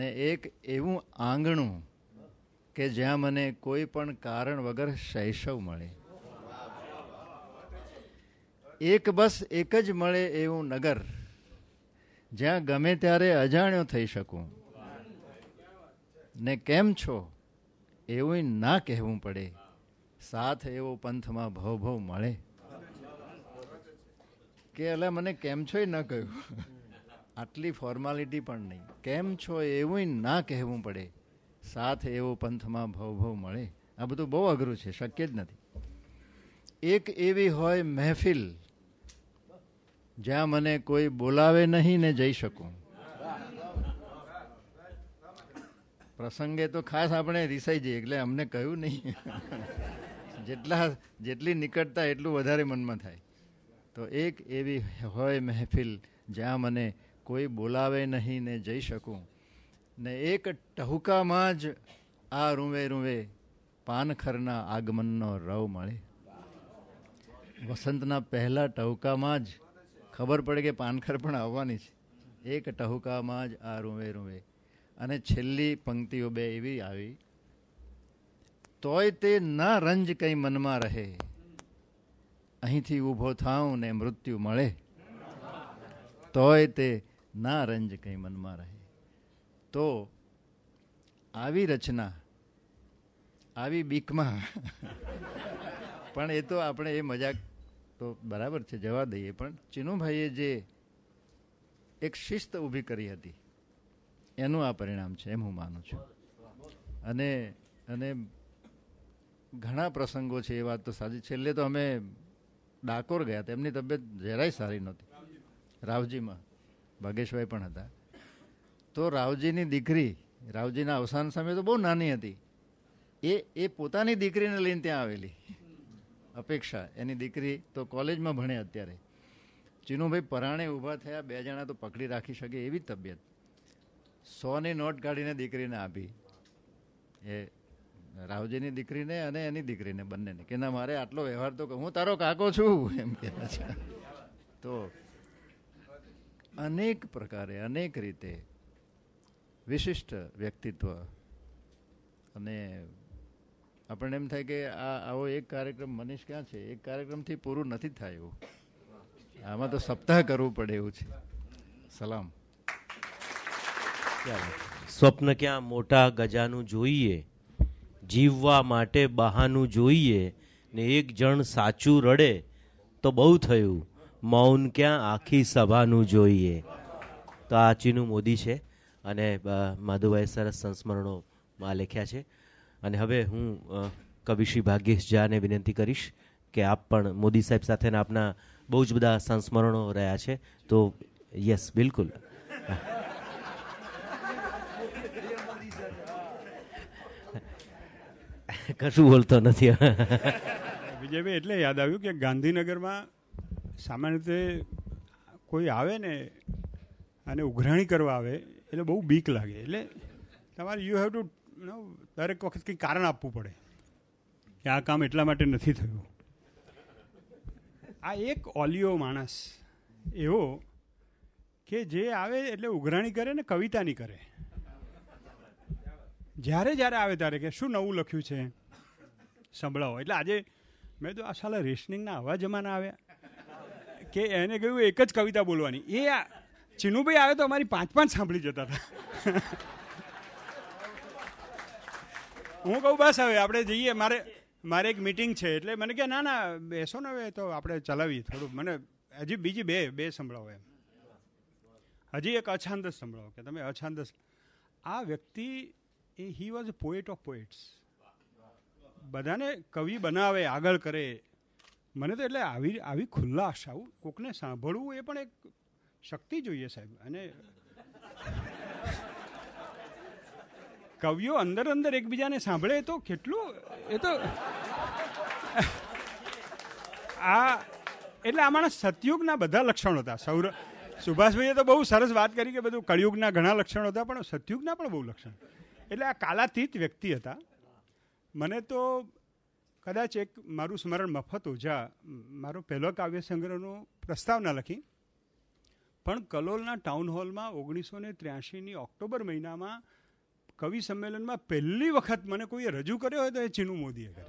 ને એક એવું આંગણું કે જ્યાં મને કોઈ પણ કારણ વગર શૈશવ મળે એક બસ એક જ મળે એવું નગર જ્યાં ગમે ત્યારે અજાણ્યો થઈ શકું ને કેમ છો એવું ના કહેવું પડે સાથ એવો પંથમાં ભવ ભવ મળે કે અલ્યા મને કેમ છો ન કહ્યું આટલી ફોર્માલિટી પણ નહીં કેમ છો એવું ના કહેવું પડે સાથ એવો પંથમાં ભવ ભવ મળે આ બધું બહુ અઘરું છે શક્ય જ નથી એક એવી હોય મહેફિલ જ્યાં મને કોઈ બોલાવે નહીં ને જઈ શકું પ્રસંગે તો ખાસ આપણે રિસાઈ જઈએ એટલે અમને કહ્યું નહીં જેટલા જેટલી નીકળતા એટલું વધારે મનમાં થાય તો એક એવી હોય મહેફિલ જ્યાં મને કોઈ બોલાવે નહીં ને જઈ શકું ને એક ટહુકામાં જ આ રૂંવે રૂંવે પાનખરના આગમનનો રવ મળે વસંતના પહેલા ટહુકામાં જ ખબર પડે કે પાનખર પણ આવવાની છે એક ટહુકામાં જ આ રૂવે રૂવે અને છેલ્લી પંક્તિઓ બે એવી આવી તોય તે ના રંજ કંઈ મનમાં રહે અહીંથી ઊભો થાઉં ને મૃત્યુ મળે તોય તે ના રંજ કંઈ મનમાં રહે તો આવી રચના આવી બીકમાં પણ એ તો આપણે એ મજાક તો બરાબર છે જવા દઈએ પણ ચિનુભાઈએ જે એક શિસ્ત ઊભી કરી હતી એનું આ પરિણામ છે એમ હું માનું છું અને અને ઘણા પ્રસંગો છે એ વાત તો સાચી છેલ્લે તો અમે ડાકોર ગયા હતા એમની તબિયત જરાય સારી નહોતી રાવજીમાં ભાગેશભાઈ પણ હતા તો રાવજીની દીકરી રાવજીના અવસાન સમયે તો બહુ નાની હતી એ એ પોતાની દીકરીને લઈને ત્યાં આવેલી અપેક્ષા એની દીકરી તો કોલેજમાં ભણે અત્યારે ચીનુભાઈ પરાણે ઊભા થયા બે જણા તો પકડી રાખી શકે એવી તબિયત સોની નોટ કાઢીને દીકરીને આપી એ રાવજીની દીકરીને અને એની દીકરીને બંનેને કે ના મારે આટલો વ્યવહાર તો હું તારો કાકો છું એમ કે છે તો અનેક પ્રકારે અનેક રીતે વિશિષ્ટ વ્યક્તિત્વ અને આપણને એમ થાય કે આ આવો એક કાર્યક્રમ મનીષ ક્યાં છે એક કાર્યક્રમથી પૂરું નથી થાય એવું આમાં તો સપ્તાહ કરવું પડે એવું છે સલામ સ્વપ્ન ક્યાં મોટા ગજાનું જોઈએ જીવવા માટે બહાનું જોઈએ ને એક જણ સાચું રડે તો બહુ થયું મૌન ક્યાં આખી સભાનું જોઈએ તો આ ચીનુ મોદી છે અને માધુભાઈ સરસ સંસ્મરણોમાં લખ્યા છે અને હવે હું કવિશ્રી ભાગ્યેશ ઝાને વિનંતી કરીશ કે આપ પણ મોદી સાહેબ સાથેના આપના બહુ જ બધા સંસ્મરણો રહ્યા છે તો યસ બિલકુલ કશું બોલતો નથી વિજયભાઈ એટલે યાદ આવ્યું કે ગાંધીનગરમાં સામાન્ય રીતે કોઈ આવે ને અને ઉઘરાણી કરવા આવે એટલે બહુ બીક લાગે એટલે તમારે યુ હેવ ટુ દરેક વખત કંઈ કારણ આપવું પડે કે આ કામ એટલા માટે નથી થયું આ એક ઓલિયો માણસ એવો કે જે આવે એટલે ઉઘરાણી કરે ને કવિતાની કરે જ્યારે જ્યારે આવે ત્યારે કે શું નવું લખ્યું છે સંભળાવો એટલે આજે મેં તો આ સાલા રેશનિંગના આવા જમાના આવ્યા કે એને કહ્યું એક જ કવિતા બોલવાની એ ચીનુભાઈ આવે તો અમારી પાંચ પાંચ સાંભળી જતા હતા હું કહું બસ હવે આપણે જઈએ મારે મારે એક મિટિંગ છે એટલે મને કે ના ના બેસો ને હવે તો આપણે ચલાવીએ થોડું મને હજી બીજી બે બે સંભળાવો એમ હજી એક અછાંદસ સંભળાવો કે તમે અછાંદસ આ વ્યક્તિ એ he was poet of poets બધાને કવિ બનાવે આગળ કરે મને તો એટલે આવી આવી ખુલ્લાશ આવું કોકને સાંભળવું એ પણ એક શક્તિ જોઈએ સાહેબ અને કવિઓ અંદર અંદર એકબીજાને સાંભળે તો કેટલું એ તો આ એટલે આમાં સતયુગના બધા લક્ષણો હતા સૌર સુભાષભાઈએ તો બહુ સરસ વાત કરી કે બધું કળિયુગના ઘણા લક્ષણો હતા પણ સતયુગના પણ બહુ લક્ષણ એટલે આ કાલાતીત વ્યક્તિ હતા મને તો કદાચ એક મારું સ્મરણ મફત ઓઝા મારો પહેલો કાવ્ય સંગ્રહનો પ્રસ્તાવના લખી પણ કલોલના ટાઉન હોલમાં ઓગણીસો ને ત્ર્યાસીની ઓક્ટોબર મહિનામાં કવિ સંમેલનમાં પહેલી વખત મને કોઈએ રજૂ કર્યો હોય તો એ ચીનુ મોદીએ કરે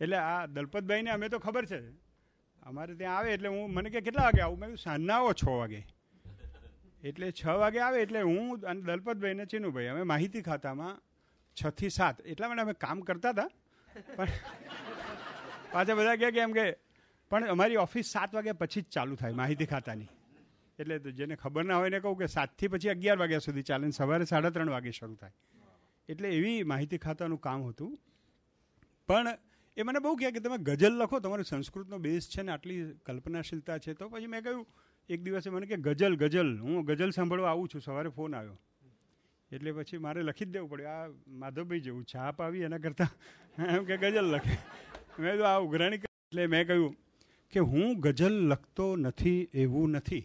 એટલે આ દલપતભાઈને અમે તો ખબર છે અમારે ત્યાં આવે એટલે હું મને કે કેટલા વાગે આવું મેં સાંજના આવો છ વાગે એટલે છ વાગે આવે એટલે હું અને દલપતભાઈને ને ચીનુભાઈ અમે માહિતી ખાતામાં છ થી સાત એટલા માટે અમે કામ કરતા હતા પણ પાછા બધા કહે કે એમ કે પણ અમારી ઓફિસ સાત વાગ્યા પછી જ ચાલુ થાય માહિતી ખાતાની એટલે જેને ખબર ના હોય એને કહું કે સાતથી પછી અગિયાર વાગ્યા સુધી ચાલે સવારે સાડા ત્રણ વાગે શરૂ થાય એટલે એવી માહિતી ખાતાનું કામ હતું પણ એ મને બહુ કહે કે તમે ગઝલ લખો તમારું સંસ્કૃતનો બેઝ છે ને આટલી કલ્પનાશીલતા છે તો પછી મેં કહ્યું એક દિવસે મને કે ગઝલ ગઝલ હું ગઝલ સાંભળવા આવું છું સવારે ફોન આવ્યો એટલે પછી મારે લખી જ દેવું પડ્યું આ માધવભાઈ જેવું છાપ આવી એના કરતાં એમ કે ગઝલ લખે મેં તો આ ઉઘરાણી એટલે મેં કહ્યું કે હું ગઝલ લખતો નથી એવું નથી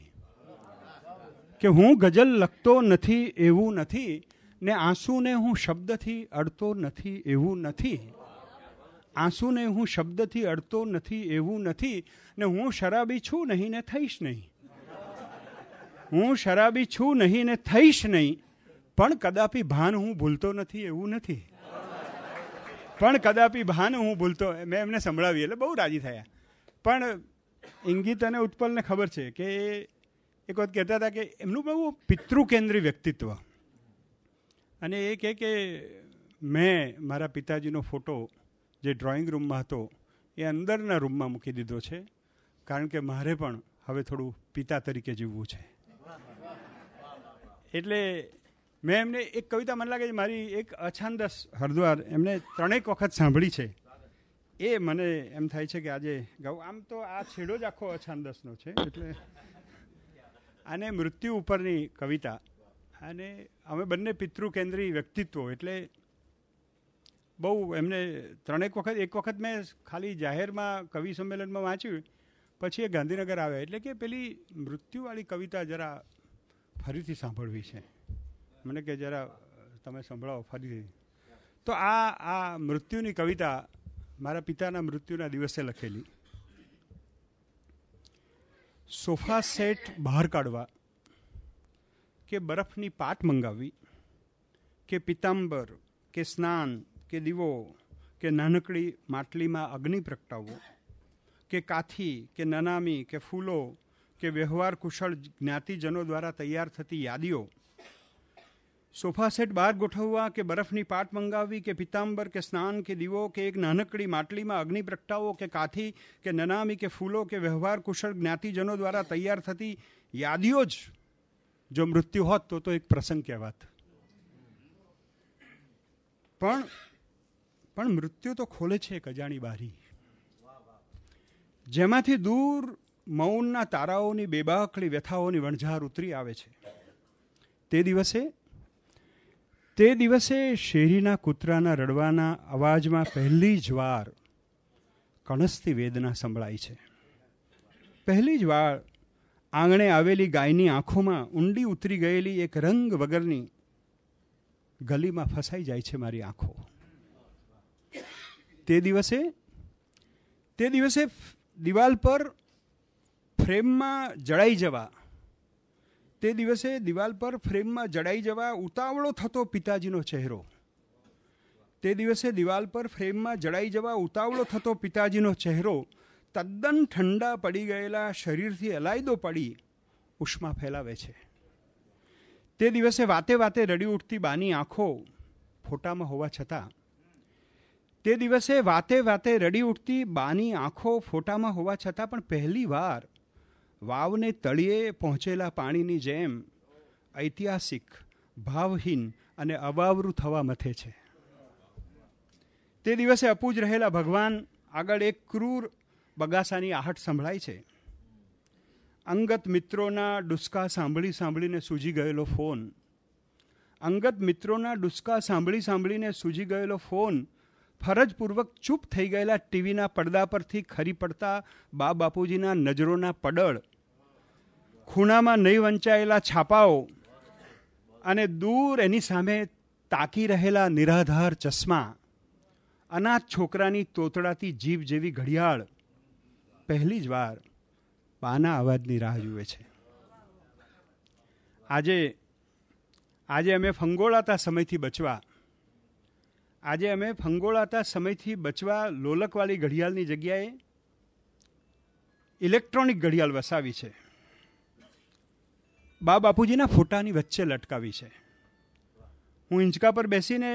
કે હું ગઝલ લખતો નથી એવું નથી ને આંસુને હું શબ્દથી અડતો નથી એવું નથી આંસુને હું શબ્દથી અડતો નથી એવું નથી ને હું શરાબી છું નહીં ને થઈશ નહીં હું શરાબી છું નહીં ને થઈશ નહીં પણ કદાપી ભાન હું ભૂલતો નથી એવું નથી પણ કદાપી ભાન હું ભૂલતો મેં એમને સંભળાવી એટલે બહુ રાજી થયા પણ ઇંગિત અને ઉત્પલને ખબર છે કે એક વખત કહેતા હતા કે એમનું બહુ પિતૃકેન્દ્રી વ્યક્તિત્વ અને એ કહે કે મેં મારા પિતાજીનો ફોટો જે ડ્રોઈંગ રૂમમાં હતો એ અંદરના રૂમમાં મૂકી દીધો છે કારણ કે મારે પણ હવે થોડું પિતા તરીકે જીવવું છે એટલે મેં એમને એક કવિતા મને લાગે છે મારી એક અછાંદસ હરદ્વાર એમને ત્રણેક વખત સાંભળી છે એ મને એમ થાય છે કે આજે ગાઉ આમ તો આ છેડો જ આખો અછાંદસનો છે એટલે અને મૃત્યુ ઉપરની કવિતા અને અમે બંને પિતૃકેન્દ્રી વ્યક્તિત્વો એટલે બહુ એમને ત્રણેક વખત એક વખત મેં ખાલી જાહેરમાં કવિ સંમેલનમાં વાંચ્યું પછી એ ગાંધીનગર આવ્યા એટલે કે પેલી મૃત્યુવાળી કવિતા જરા ફરીથી સાંભળવી છે મને કે જરા તમે સંભળાવો ફરીથી તો આ આ મૃત્યુની કવિતા મારા પિતાના મૃત્યુના દિવસે લખેલી સોફા સેટ બહાર કાઢવા કે બરફની પાટ મંગાવવી કે પિત્તાંબર કે સ્નાન કે દીવો કે નાનકડી માટલીમાં અગ્નિ પ્રગટાવવો કે કાથી કે નનામી કે ફૂલો કે વ્યવહાર કુશળ જ્ઞાતિજનો દ્વારા તૈયાર થતી યાદીઓ સોફા સેટ બહાર ગોઠવવા કે બરફની પાટ મંગાવવી કે પિત્તાંબર કે સ્નાન કે દીવો કે એક નાનકડી માટલીમાં અગ્નિ પ્રગટાવો કે કાથી કે નનામી કે ફૂલો કે વ્યવહાર કુશળ જ્ઞાતિજનો દ્વારા તૈયાર થતી યાદીઓ જ જો મૃત્યુ હોત તો તો એક પ્રસંગ કહેવાત પણ પણ મૃત્યુ તો ખોલે છે એક અજાણી બારી જેમાંથી દૂર મૌનના તારાઓની બેબાકળી વ્યથાઓની વણઝાર ઉતરી આવે છે તે દિવસે તે દિવસે શેરીના કૂતરાના રડવાના અવાજમાં પહેલી જ વાર કણસથી વેદના સંભળાય છે પહેલી જ વાર આંગણે આવેલી ગાયની આંખોમાં ઊંડી ઉતરી ગયેલી એક રંગ વગરની ગલીમાં ફસાઈ જાય છે મારી આંખો તે દિવસે તે દિવસે દિવાલ પર ફ્રેમમાં જળાઈ જવા તે દિવસે દિવાલ પર ફ્રેમમાં જડાઈ જવા ઉતાવળો થતો પિતાજીનો ચહેરો તે દિવસે દિવાલ પર ફ્રેમમાં જડાઈ જવા ઉતાવળો થતો પિતાજીનો ચહેરો તદ્દન ઠંડા પડી ગયેલા શરીરથી અલાયદો પડી ઉષ્મા ફેલાવે છે તે દિવસે વાતે વાતે રડી ઉઠતી બાની આંખો ફોટામાં હોવા છતાં તે દિવસે વાતે વાતે રડી ઉઠતી બાની આંખો ફોટામાં હોવા છતાં પણ પહેલીવાર વાવને તળિયે પહોંચેલા પાણીની જેમ ઐતિહાસિક ભાવહીન અને અવાવરું થવા મથે છે તે દિવસે અપૂજ રહેલા ભગવાન આગળ એક ક્રૂર બગાસાની આહટ સંભળાય છે અંગત મિત્રોના ડુસ્કા સાંભળી સાંભળીને સૂજી ગયેલો ફોન અંગત મિત્રોના ડુસ્કા સાંભળી સાંભળીને સૂજી ગયેલો ફોન ફરજપૂર્વક ચૂપ થઈ ગયેલા ટીવીના પડદા પરથી ખરી પડતા બા બાપુજીના નજરોના પડળ ખૂણામાં નહીં વંચાયેલા છાપાઓ અને દૂર એની સામે તાકી રહેલા નિરાધાર ચશ્મા અનાથ છોકરાની તોતડાતી જીભ જેવી ઘડિયાળ પહેલી જ વાર પાના અવાજની રાહ જુએ છે આજે આજે અમે ફંગોળાતા સમયથી બચવા આજે અમે ફંગોળાતા સમયથી બચવા લોલકવાળી ઘડિયાળની જગ્યાએ ઇલેક્ટ્રોનિક ઘડિયાળ વસાવી છે બા બાપુજીના ફોટાની વચ્ચે લટકાવી છે હું હિંચકા પર બેસીને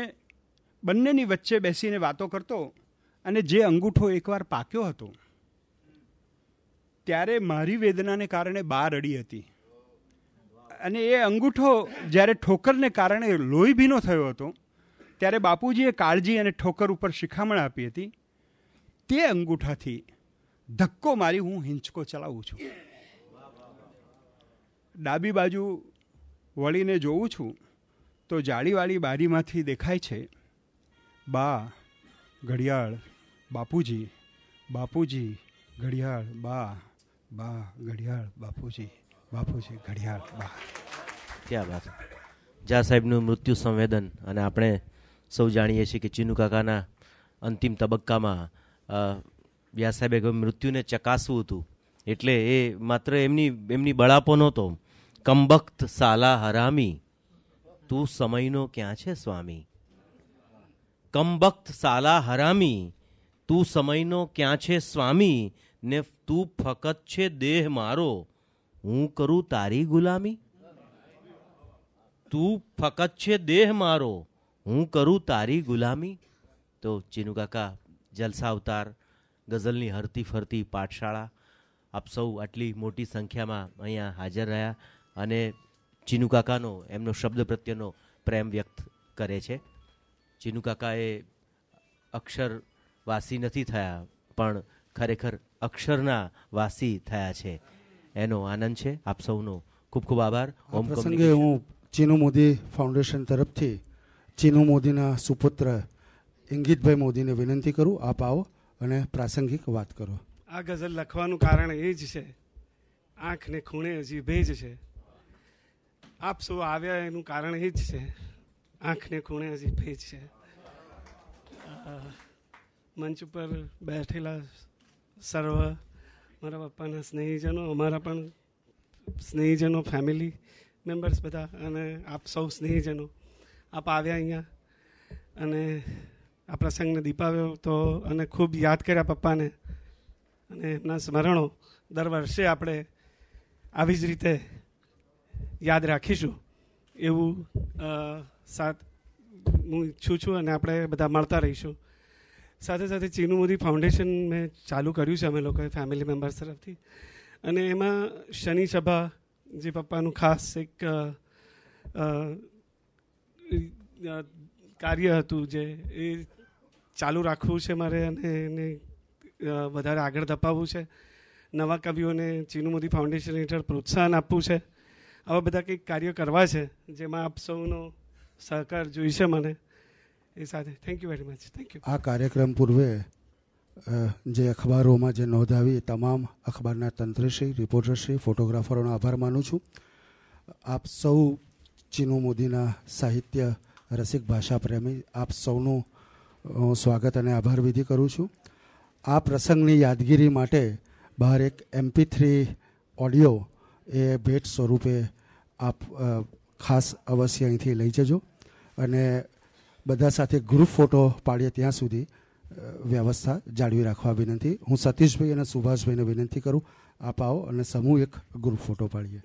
બંનેની વચ્ચે બેસીને વાતો કરતો અને જે અંગૂઠો એકવાર પાક્યો હતો ત્યારે મારી વેદનાને કારણે બા રડી હતી અને એ અંગૂઠો જ્યારે ઠોકરને કારણે લોહી ભીનો થયો હતો ત્યારે બાપુજીએ કાળજી અને ઠોકર ઉપર શિખામણ આપી હતી તે અંગૂઠાથી ધક્કો મારી હું હિંચકો ચલાવું છું ડાબી બાજુ વળીને જોઉં છું તો જાળીવાળી બારીમાંથી દેખાય છે બા ઘડિયાળ બાપુજી બાપુજી ઘડિયાળ બા બા ઘડિયાળ બાપુજી બાપુજી ઘડિયાળ બા ક્યાં વાત જા સાહેબનું મૃત્યુ સંવેદન અને આપણે સૌ જાણીએ છીએ કે ચીનુ કાકાના અંતિમ તબક્કામાં વ્યાસ સાહેબે મૃત્યુને ચકાસવું હતું એટલે એ માત્ર એમની એમની બળાપો નહોતો કંબખ્ત સાલા હરામી તું સમયનો ક્યાં છે સ્વામી કંબખ્ત સાલા હરામી તું સમયનો ક્યાં છે સ્વામી ને તું ફકત છે દેહ મારો હું કરું તારી ગુલામી તું ફકત છે દેહ મારો હું કરું તારી ગુલામી તો ચીનુકાકા જલસા અવતાર ગઝલની હરતી ફરતી પાઠશાળા આપ સૌ આટલી મોટી સંખ્યામાં અહીંયા હાજર રહ્યા અને ચીનુ કાકાનો એમનો શબ્દ પ્રત્યેનો પ્રેમ વ્યક્ત કરે છે ચીનુ કાકા એ અક્ષર વાસી નથી થયા પણ ખરેખર અક્ષરના વાસી થયા છે એનો આનંદ છે આપ સૌનો ખૂબ ખૂબ આભાર ઓમ પ્રસંગે હું ચીનુ મોદી ફાઉન્ડેશન તરફથી ચીનુ મોદીના સુપુત્ર ઇંગિતભાઈ મોદીને વિનંતી કરું આપ આવો અને પ્રાસંગિક વાત કરો આ ગઝલ લખવાનું કારણ એ જ છે આંખને ખૂણે હજી ભેજ છે આપ સૌ આવ્યા એનું કારણ એ જ છે આંખને ખૂણે હજી ભેજ છે મંચ ઉપર બેઠેલા સર્વ મારા પપ્પાના સ્નેહીજનો અમારા પણ સ્નેહીજનો ફેમિલી મેમ્બર્સ બધા અને આપ સૌ સ્નેહીજનો આપ આવ્યા અહીંયા અને આ પ્રસંગને દીપાવ્યો તો અને ખૂબ યાદ કર્યા પપ્પાને અને એમના સ્મરણો દર વર્ષે આપણે આવી જ રીતે યાદ રાખીશું એવું સાથ હું ઈચ્છું છું અને આપણે બધા મળતા રહીશું સાથે સાથે ચીનુ મોદી ફાઉન્ડેશન મેં ચાલુ કર્યું છે અમે લોકોએ ફેમિલી મેમ્બર્સ તરફથી અને એમાં શનિ સભા જે પપ્પાનું ખાસ એક કાર્ય હતું જે એ ચાલુ રાખવું છે મારે અને એને વધારે આગળ ધપાવવું છે નવા કવિઓને ચીનુ મોદી ફાઉન્ડેશન હેઠળ પ્રોત્સાહન આપવું છે આવા બધા કંઈક કાર્યો કરવા છે જેમાં આપ સૌનો સહકાર જોઈશે મને એ સાથે thank you very much thank you આ કાર્યક્રમ પૂર્વે જે અખબારોમાં જે નોંધાવી તમામ અખબારના તંત્રશ્રી રિપોર્ટરશ્રી ફોટોગ્રાફરોનો આભાર માનું છું આપ સૌ ચીનુ મોદીના સાહિત્ય રસિક ભાષા પ્રેમી આપ સૌનું સ્વાગત અને આભાર વિધિ કરું છું આ પ્રસંગની યાદગીરી માટે બહાર એક એમપી થ્રી ઓડિયો એ ભેટ સ્વરૂપે આપ ખાસ અવશ્ય અહીંથી લઈ જજો અને બધા સાથે ગ્રુપ ફોટો પાડીએ ત્યાં સુધી વ્યવસ્થા જાળવી રાખવા વિનંતી હું સતીશભાઈ અને સુભાષભાઈને વિનંતી કરું આપ આવો અને સમૂહ એક ગ્રુપ ફોટો પાડીએ